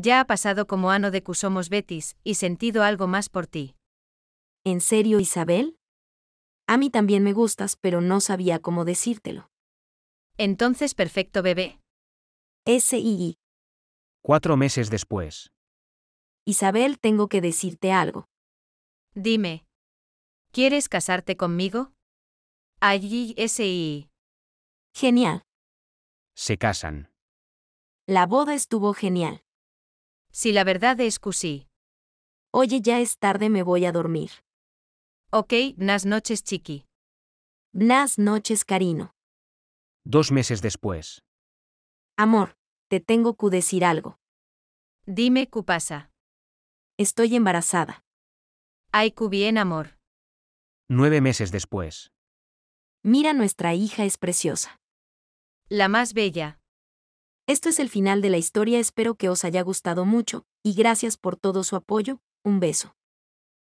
Ya ha pasado como ano de que somos Betis y sentido algo más por ti. ¿En serio, Isabel? A mí también me gustas, pero no sabía cómo decírtelo. Entonces, perfecto bebé. S.I.I. Cuatro meses después. Isabel, tengo que decirte algo. Dime. ¿Quieres casarte conmigo? Allí y Genial. Se casan. La boda estuvo genial. Si la verdad es que sí. Oye, ya es tarde, me voy a dormir. Ok, nas noches, chiqui. Nas noches, cariño. Dos meses después. Amor, te tengo que decir algo. Dime qué pasa. Estoy embarazada. Ay, qué bien, amor. Nueve meses después. Mira, nuestra hija es preciosa. La más bella. Esto es el final de la historia, espero que os haya gustado mucho, y gracias por todo su apoyo, un beso.